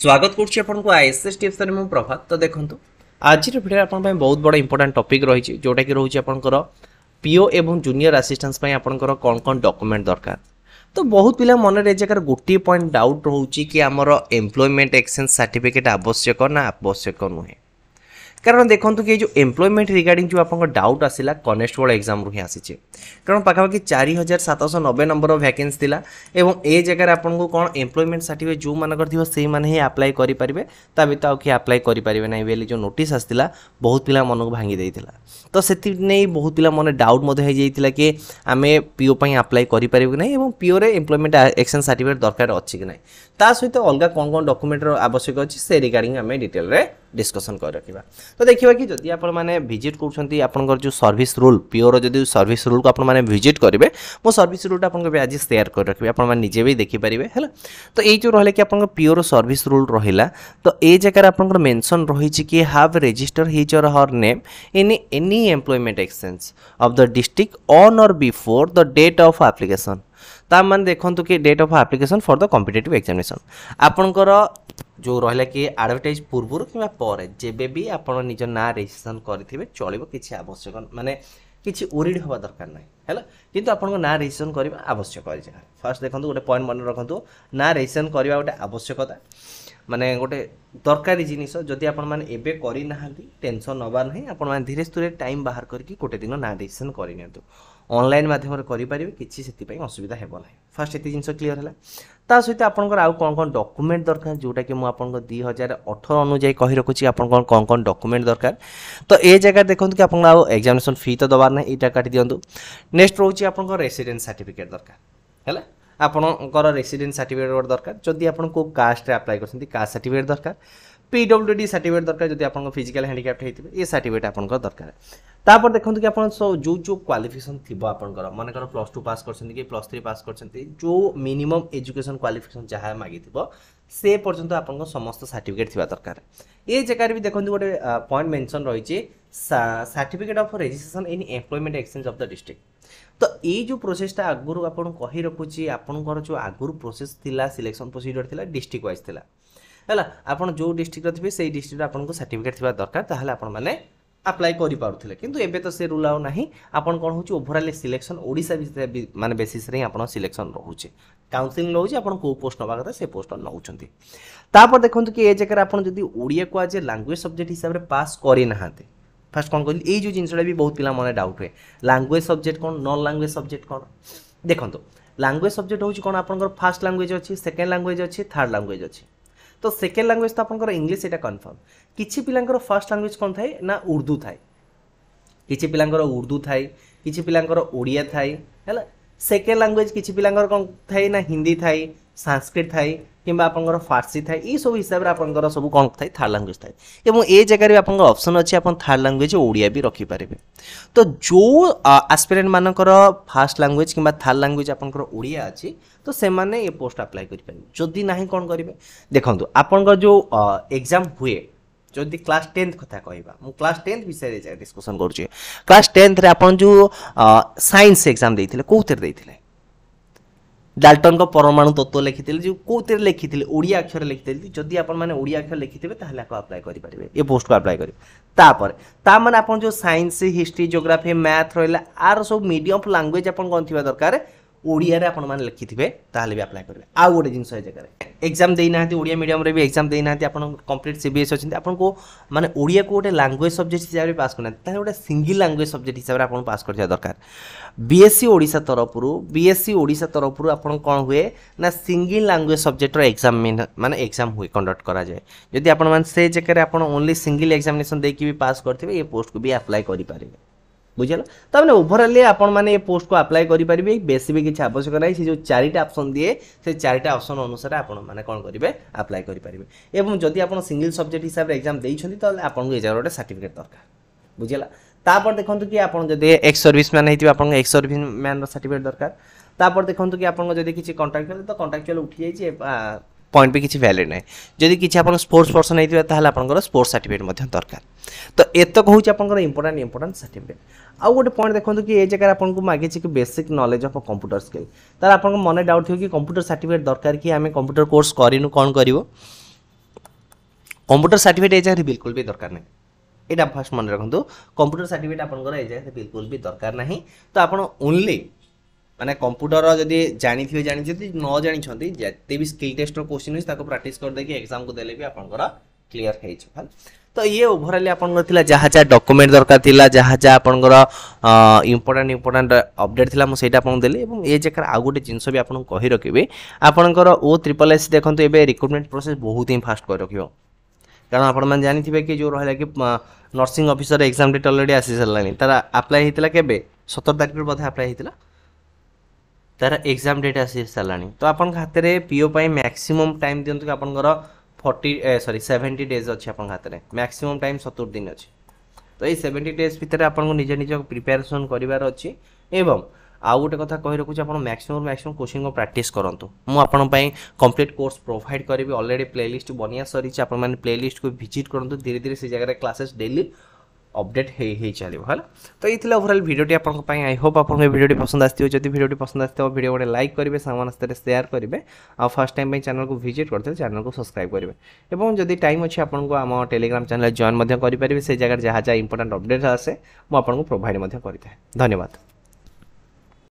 স্বাগত করছি আপনার আইএসএস টিপসর মু প্রভাত তো দেখুন আজির ভিডিও আপনার বহুত বড় ইম্পর্টাট টপিক রয়েছে যেটা কি রয়েছে আপনার পিও এবং জুনিয়র আসিষ্টান্স আপনার কণ কণ ডকুমেন্ট দরকার তো বহুত পিলা মনে জায়গার গোটিয়ে পয়েন্ট ডাউট রয়েছে কি আমার এমপ্লয়মেন্ট এক্সচেঞ্জ সার্টিফিকেট আবশ্যক না আবশ্যক নুহে କାରଣ ଦେଖନ୍ତୁ କି ଏଇ ଯେଉଁ ଏମ୍ପ୍ଲୟମେଣ୍ଟ ରିଗାର୍ଡିଂ ଯେଉଁ ଆପଣଙ୍କ ଡାଉଟ୍ ଆସିଲା କନେଷ୍ଟବଳ ଏକ୍ଜାମରୁ ହିଁ ଆସିଛି କାରଣ ପାଖାପାଖି ଚାରି ହଜାର ସାତଶହ ନବେ ନମ୍ବର ଭ୍ୟାକେନ୍ସି ଥିଲା ଏବଂ ଏ ଜାଗାରେ ଆପଣଙ୍କୁ କ'ଣ ଏମ୍ପ୍ଲୟମେଣ୍ଟ ସାର୍ଟିଫିକେଟ୍ ଯେଉଁମାନଙ୍କର ଥିବ ସେଇମାନେ ହିଁ ଆପ୍ଲାଏ କରିପାରିବେ ତା ଭିତରେ ଆଉ କିଏ ଆପ୍ଲାଏ କରିପାରିବେ ନାହିଁ ବୋଲି ଯେଉଁ ନୋଟିସ୍ ଆସିଥିଲା ବହୁତ ପିଲା ମନକୁ ଭାଙ୍ଗି ଦେଇଥିଲା ତ ସେଥିନେଇ ବହୁତ ପିଲା ମନେ ଡାଉଟ୍ ମଧ୍ୟ ହୋଇଯାଇଥିଲା କି ଆମେ ପିଓ ପାଇଁ ଆପ୍ଲାଏ କରିପାରିବୁ କି ନାହିଁ ଏବଂ ପିଓରେ ଏମ୍ପ୍ଲୟମେଣ୍ଟ ଏକ୍ସଚେଞ୍ଜ ସାର୍ଟିଫିକେଟ୍ ଦରକାର ଅଛି କି ନାହିଁ ତା ସହିତ ଅଲଗା କ'ଣ କ'ଣ ଡକୁମେଣ୍ଟର ଆବଶ୍ୟକ ଅଛି ସେ ରିଗାର୍ଡିଂ ଆମେ ଡିଟେଲରେ ডিসকসন করে রাখা তো দেখা কি যদি আপনার ভিজিট করছেন আপনার যে সর্ভিস রুল পিওর যদি সর্ভিস রুল কু আপনার ভিজিট করবে মো সর্ভিস রুলটা আপনার আজ সেয়ার করে রাখবে আপনার নিজে বি দেখিপারে হল তো এই যে রহলে কি আপনার পিওর সর্ভিস রুল রহিলা তো এই জায়গার আপনার মেনশন রয়েছে কি have register his or her name in any employment exchange of the district on or before the date of application ତା ମାନେ ଦେଖନ୍ତୁ କି date of application for the competitive examination ଆପଣଙ୍କର ଯେଉଁ ରହିଲା କି ଆଡ଼ଭର୍ଟାଇଜ୍ ପୂର୍ବରୁ କିମ୍ବା ପରେ ଯେବେ ବି ଆପଣ ନିଜ ନାଁ ରେଜିଷ୍ଟ୍ରେସନ୍ କରିଥିବେ ଚଳିବ କିଛି ଆବଶ୍ୟକ ମାନେ କିଛି ଓରିଡ଼ ହେବା ଦରକାର ନାହିଁ ହେଲା କିନ୍ତୁ ଆପଣଙ୍କ ନାଁ ରେଜିଷ୍ଟ୍ରେସନ୍ କରିବା ଆବଶ୍ୟକ ଅଛି ଫାର୍ଷ୍ଟ ଦେଖନ୍ତୁ ଗୋଟେ ପଏଣ୍ଟ ମନେ ରଖନ୍ତୁ ନାଁ ରେଜିଷ୍ଟ୍ରେସନ୍ କରିବା ଗୋଟେ ଆବଶ୍ୟକତା ମାନେ ଗୋଟେ ଦରକାରୀ ଜିନିଷ ଯଦି ଆପଣମାନେ ଏବେ କରିନାହାନ୍ତି ଟେନସନ୍ ନେବାର ନାହିଁ ଆପଣମାନେ ଧୀରେ ସ୍ଥିରେ ଟାଇମ୍ ବାହାର କରିକି ଗୋଟେ ଦିନ ନାଁ ରେଜିଷ୍ଟ୍ରେସନ୍ କରିନିଅନ୍ତୁ অনলাইন মাধ্যমে করিপারে কিছু সেপাই অসুবিধা হব না ফার্স্ট এত জিনিস ক্লিয়ার হল তা সহ আপনার আউ কম কম ডকুমেন্ট দরকার যেটাকি মু আপনার দুই হাজার অঠর অনুযায়ী কী রাখুছি আপনার কম কম ডকুমেন্ট দরকার তো এ জায়গা দেখুন কি আপনার আউ এক্সামিনেসন ফি তো দেবার না এইটা কাটি দিও নেক্সট রয়েছে আপনার রেসিডেন্স সার্টিফিকেট দরকার হ্যাঁ আপনার রেসিডেন্স সার্টিফিকেট দরকার যদি আপনার কেউ কাস্টে আপ্লাই করছেন কাস্ট সার্টিফিকেট দরকার পিডব্লুডি সার্টিফিকেট দরকার যদি আপনার ফিজিক্যাল হ্যান্ডিক্যাপ্ট হয়েছে এ সার্টিফিকেট আপনার দরকার তারপর দেখুন কি আপনার সব যে যে কোয়ালিফিকেশন থাকবে আপনার মনে কর প্লস টু পাস করছেন কি প্লস থ্রি পাস করছেন যে মিনিমম এজুকেশন কোয়ালিফিকেশন যা মাগি থাকবে সে পর্যন্ত আপনার সমস্ত সার্টিফিকেট থাকা দরকার এ জায়গায় বি দেখুন গোটে পয়েন্ট মেনশন রয়েছে certificate of registration in employment exchange of the district তো এই যে প্রোসেসটা আগর আপনার কহি রাখুছি আপনার যে আগর প্রোসেস লা সিলেকশন প্রোসিডিওর লা ডিস্ট্রিক্ট ওয়াইজ লা ହେଲା ଆପଣ ଯେଉଁ ଡିଷ୍ଟ୍ରିକ୍ଟରେ ଥିବେ ସେଇ ଡିଷ୍ଟ୍ରିକ୍ଟରେ ଆପଣଙ୍କୁ ସାର୍ଟିଫିକେଟ୍ ଥିବା ଦରକାର ତାହେଲେ ଆପଣମାନେ ଆପ୍ଲାଏ କରିପାରୁଥିଲେ କିନ୍ତୁ ଏବେ ତ ସେ ରୁଲ୍ ଆଉ ନାହିଁ ଆପଣ କ'ଣ ହେଉଛି ଓଭରାଲି ସିଲେକ୍ସନ୍ ଓଡ଼ିଶା ମାନେ ବେସିସ୍ରେ ହିଁ ଆପଣ ସିଲେକ୍ସନ୍ ରହୁଛି କାଉନ୍ସିଲିଂ ରହୁଛି ଆପଣ କେଉଁ ପୋଷ୍ଟ ନେବା କଥା ସେ ପୋଷ୍ଟ ନେଉଛନ୍ତି ତାପରେ ଦେଖନ୍ତୁ କି ଏ ଜାଗାରେ ଆପଣ ଯଦି ଓଡ଼ିଆକୁ ଆଜି ଲାଙ୍ଗୁଏଜ୍ ସବଜେକ୍ଟ ହିସାବରେ ପାସ୍ କରିନାହାନ୍ତି ଫାର୍ଷ୍ଟ କ'ଣ କହିଲି ଏଇ ଯେଉଁ ଜିନିଷଟା ବି ବହୁତ ପିଲା ମନେ ଡାଉଟ୍ ହୁଏ ଲାଙ୍ଗୁଏଜ୍ ସବଜେକ୍ଟ କ'ଣ ନନ୍ ଲାଙ୍ଗୁଏଜ୍ ସବଜେକ୍ଟ କ'ଣ ଦେଖନ୍ତୁ ଲାଙ୍ଗୁଏଜ୍ ସବଜେକ୍ଟ ହେଉଛି କ'ଣ ଆପଣଙ୍କର ଫାର୍ଷ୍ଟ ଲାଙ୍ଗୁଏଜ୍ ଅଛି ସେକେଣ୍ଡ ଲାଙ୍ଗୁଏଜ୍ ଅଛି ଥାର୍ଡ଼ ଲାଙ୍ଗୁଏଜ୍ ଅଛି ତ ସେକେଣ୍ଡ ଲାଙ୍ଗୁଏଜ୍ ତ ଆପଣଙ୍କର ଇଂଲିଶ ଏଇଟା କନଫର୍ମ କିଛି ପିଲାଙ୍କର ଫାର୍ଷ୍ଟ ଲାଙ୍ଗୁଏଜ୍ କ'ଣ ଥାଏ ନା ଉର୍ଦ୍ଦୁ ଥାଏ କିଛି ପିଲାଙ୍କର ଉର୍ଦ୍ଦୁ ଥାଏ କିଛି ପିଲାଙ୍କର ଓଡ଼ିଆ ଥାଏ ହେଲା सेकेंड लांगुएज किसी भी लांगर कौन थाए ना हिंदी थाए ସାଂସ୍କ୍ରିଟ୍ ଥାଏ କିମ୍ବା ଆପଣଙ୍କର ଫାର୍ସି ଥାଏ ଏଇସବୁ ହିସାବରେ ଆପଣଙ୍କର ସବୁ କ'ଣ ଥାଏ ଥାର୍ଡ଼ ଲାଙ୍ଗୁଏଜ୍ ଥାଏ ଏବଂ ଏ ଜାଗାରେ ବି ଆପଣଙ୍କର ଅପସନ୍ ଅଛି ଆପଣ ଥାର୍ଡ଼ ଲାଙ୍ଗୁଏଜ୍ ଓଡ଼ିଆ ବି ରଖିପାରିବେ ତ ଯେଉଁ ଆସ୍ପିରେଣ୍ଟମାନଙ୍କର ଫାର୍ଷ୍ଟ ଲାଙ୍ଗୁଏଜ୍ କିମ୍ବା ଥାର୍ଡ଼ ଲାଙ୍ଗୁଏଜ୍ ଆପଣଙ୍କର ଓଡ଼ିଆ ଅଛି ତ ସେମାନେ ଏ ପୋଷ୍ଟ ଆପ୍ଲାଏ କରିପାରିବେ ଯଦି ନାହିଁ କ'ଣ କରିବେ ଦେଖନ୍ତୁ ଆପଣଙ୍କର ଯେଉଁ ଏକ୍ଜାମ୍ ହୁଏ ଯଦି କ୍ଲାସ୍ ଟେନ୍ଥ କଥା କହିବା ମୁଁ କ୍ଲାସ୍ ଟେନ୍ଥ ବିଷୟରେ ଡିସ୍କସନ୍ କରୁଛି କ୍ଲାସ୍ ଟେନ୍ଥରେ ଆପଣ ଯେଉଁ ସାଇନ୍ସ ଏକ୍ଜାମ୍ ଦେଇଥିଲେ କେଉଁଥିରେ ଦେଇଥିଲେ ଡାଲ୍ଟନ୍ଙ୍କ ପରମାଣୁ ତତ୍ତ୍ୱ ଲେଖିଥିଲେ ଯେଉଁ କେଉଁଥିରେ ଲେଖିଥିଲେ ଓଡ଼ିଆ ଅକ୍ଷର ଲେଖିଥିଲେ ଯଦି ଆପଣମାନେ ଓଡ଼ିଆ ଅକ୍ଷର ଲେଖିଥିବେ ତାହେଲେ ଆକୁ ଆପ୍ଲାଏ କରିପାରିବେ ଏ ପୋଷ୍ଟକୁ ଆପ୍ଲାଏ କରିବେ ତାପରେ ତାମାନେ ଆପଣ ଯେଉଁ ସାଇନ୍ସ ହିଷ୍ଟ୍ରି ଜିଓଗ୍ରାଫି ମ୍ୟାଥ୍ ରହିଲା ଆର ସବୁ ମିଡ଼ିୟମ୍ ଲାଙ୍ଗୁଏଜ୍ ଆପଣ କ'ଣ ଥିବା ଦରକାର ओडिया आप लिखी थे भी आप्लाई करेंगे आउ गोटे जिनस जगह एक्जाम देना ओडिया मीडियम भी एक्जाम देना आप कम्प्लीट सी एस अच्छे आपको मैंने ओडिया को गोटे लांगुएज सब्जेक्ट हिसाब से पास करना है गोटे सिंगल लांगुएज सब्जेक्ट हिसाब से आप पास कर दरकार बीएससी ओडा तरफ बीएससी ओडा तरफ आप कौन हुए ना सिंगल लांगुएज सब्जेक्टर एक्जाम मैंने एक्जाम हुए कंडक्ट कर जाए जदि आप जगह आप ओनली सिंगल एक्जामेसन देखिए भी पास करेंगे ये पोस्ट को भी आप्लाई करेंगे বুঝিলা তার মানে ওভরঅলি আপনার এ পোস্টক আপ্লাই করে পারবে বেশি বি কিছু আবশ্যক নাই সে যে চারিটা অপসন দিয়ে সে চারিটা অপসন অনুসারে আপনার মানে কম করবে আপ্লাই করে পারবে এবং যদি আপনার সিঙ্গল সবজেক্ট হিসাবে এক্সাম দিয়েছেন তাহলে আপনার এই জায়গার গোটে সার্টিফিকেট দরকার বুঝিলা তারপরে দেখুন কি আপনার যদি এক্স সর্ভিস ম্যান হয়ে আপনার এক্স সর্ভিস ম্যানর সার্টিফিকেট দরকার তারপরে দেখুন কি আপনার যদি কিছু কন্ট্রাকচুয়াল তো কন্ট্রাকচুয়াল উঠি যাই পয়েন্ট ବି କିଛି ଭ୍ୟାଲିଡ୍ ନାହିଁ ଯଦି କିଛି ଆପଣ ସ୍ପୋର୍ଟସ୍ ପର୍ସନ୍ ହେଇଥିବେ ତାହେଲେ ଆପଣଙ୍କର ସ୍ପୋର୍ଟସ୍ ସାର୍ଟିଫିକେଟ୍ ମଧ୍ୟ ଦରକାର ତ ଏତକ ହେଉଛି ଆପଣଙ୍କର ଇମ୍ପୋର୍ଟାଣ୍ଟ ଇମ୍ପୋର୍ଟାଣ୍ଟ ସାର୍ଟିଫିକେଟ୍ ଆଉ ଗୋଟେ ପଏଣ୍ଟ ଦେଖନ୍ତୁ କି ଏ ଜାଗାରେ ଆପଣଙ୍କୁ ମାଗିଛି କି basic knowledge of computer skill ତାହେଲେ ଆପଣଙ୍କ ମନେ ଡାଉଟ୍ ଥିବ କି କମ୍ପ୍ୟୁଟର ସାର୍ଟିଫିକେଟ୍ ଦରକାର କି ଆମେ କମ୍ପ୍ୟୁଟର କୋର୍ସ କରିନୁ କ'ଣ କରିବ কম্পুটর সার্টিফিকেট এই জায়গায় বিলকুল বি দরকার নাই এটা ফার্স্ট মনে রাখতু কম্পুটর সার্টিফিকেট আপনার এই জায়গায় বিলকুল বি দরকার না তো আপনার ওনলি ମାନେ କମ୍ପ୍ୟୁଟର ଯଦି ଜାଣିଥିବେ ଜାଣିଛନ୍ତି ନ ଜାଣିଛନ୍ତି ଯେତେ ବି ସ୍କିଲ୍ ଟେଷ୍ଟର କୋଶ୍ଚିନ୍ ଅଛି ତାକୁ ପ୍ରାକ୍ଟିସ୍ କରିଦେଇକି ଏକ୍ଜାମ୍କୁ ଦେଲେ ବି ଆପଣଙ୍କର କ୍ଲିୟର ହେଇଯିବ ହେଲା ତ ଇଏ ଓଭରାଲି ଆପଣଙ୍କର ଥିଲା ଯାହା ଯାହା ଡକୁମେଣ୍ଟ ଦରକାର ଥିଲା ଯାହା ଯାହା ଆପଣଙ୍କର ଇମ୍ପୋର୍ଟାଣ୍ଟ ଇମ୍ପୋର୍ଟାଣ୍ଟ ଅପଡ଼େଟ୍ ଥିଲା ମୁଁ ସେଇଟା ଆପଣଙ୍କୁ ଦେଲି ଏବଂ ଏ ଜାଗାରେ ଆଉ ଗୋଟେ ଜିନିଷ ବି ଆପଣଙ୍କୁ କହି ରଖିବି ଆପଣଙ୍କର ଓ ତ୍ରିପଲ୍ ଏସ୍ ଦେଖନ୍ତୁ ଏବେ ରିକ୍ରୁଟମେଣ୍ଟ ପ୍ରୋସେସ୍ ବହୁତ ହିଁ ଫାଷ୍ଟ କରି ରଖିବ କାରଣ ଆପଣମାନେ ଜାଣିଥିବେ କି ଯେଉଁ ରହିଲା କି nursing officer exam date already ଆସି ସାରିଲାଣି ତାର ଆପ୍ଲାଏ ହେଇଥିଲା କେବେ ସତର ତାରିଖରୁ ବୋଧେ ଆପ୍ଲାଏ ହେଇଥିଲା ତା'ର ଏକ୍ଜାମ୍ ଡେଟ୍ ଆସିସାରିଲାଣି ତ ଆପଣଙ୍କ ହାତରେ ପିଓ ପାଇଁ ମ୍ୟାକ୍ସିମମ୍ ଟାଇମ୍ ଦିଅନ୍ତୁ କି ଆପଣଙ୍କର ଫର୍ଟି ସରି ସେଭେଣ୍ଟି ଡେଜ୍ ଅଛି ଆପଣଙ୍କ ହାତରେ ମ୍ୟାକ୍ସିମମ୍ ଟାଇମ୍ ସତୁରି ଦିନ ଅଛି ତ ଏଇ ସେଭେଣ୍ଟି ଡେଜ୍ ଭିତରେ ଆପଣଙ୍କୁ ନିଜ ନିଜ ପ୍ରିପାରେସନ୍ କରିବାର ଅଛି ଏବଂ ଆଉ ଗୋଟେ କଥା କହି ରଖୁଛି ଆପଣ ମ୍ୟାକ୍ସିମମ୍ ମ୍ୟାକ୍ସିମମ୍ କୋଚିଂକୁ ପ୍ରାକ୍ଟିସ୍ କରନ୍ତୁ ମୁଁ ଆପଣଙ୍କ ପାଇଁ କମ୍ପ୍ଲିଟ୍ କୋର୍ସ ପ୍ରୋଭାଇଡ଼ କରିବି ଅଲରେଡ଼ି ପ୍ଲେଲିଷ୍ଟ ବନିଆ ସରିଛି ଆପଣମାନେ ପ୍ଲେଲିଷ୍ଟକୁ ଭିଜିଟ୍ କରନ୍ତୁ ଧୀରେ ଧୀରେ ସେ ଜାଗାରେ କ୍ଲାସେସ୍ ଡେଲି ଅପଡ଼େଟ୍ ହେଇ ହେଇ ଚାଲିବ ହେଲା ତ ଏଇଥିଲା ଓଭରଅଲ୍ ଭିଡ଼ିଓଟି ଆପଣଙ୍କ ପାଇଁ ଆଇ ହୋପ୍ ଆପଣଙ୍କୁ ଏ ଭିଡ଼ିଓଟି ପସନ୍ଦ ଆସିଥିବ ଯଦି ଭିଡ଼ିଓଟି ପସନ୍ଦ ଆସିଥିବ ଭିଡ଼ିଓ ଗୋଟେ ଲାଇକ୍ କରିବେ ସାଙ୍ଗମାନଙ୍କ ସହିତ ସେୟାର କରିବେ ଆଉ ଫାର୍ଷ୍ଟ ଟାଇମ୍ ପାଇଁ ଚ୍ୟାନେଲକୁ ଭିଜିଟ୍ କରିଥିଲେ ଚ୍ୟାନେଲକୁ ସବସ୍କ୍ରାଇବ୍ କରିବେ ଏବଂ ଯଦି ଟାଇମ୍ ଅଛି ଆପଣଙ୍କୁ ଆମ ଟେଲିଗ୍ରାମ୍ ଚ୍ୟାନେଲ୍ ଜଏନ୍ ମଧ୍ୟ କରିପାରିବେ ସେ ଜାଗାରେ ଯାହା ଯାହା ଇମ୍ପୋର୍ଟାଣ୍ଟ ଅପଡ଼େଟ୍ ଆସେ ମୁଁ ଆପଣଙ୍କୁ ପ୍ରୋଭାଇଡ଼ ମଧ୍ୟ କରିଥାଏ ଧନ୍ୟବାଦ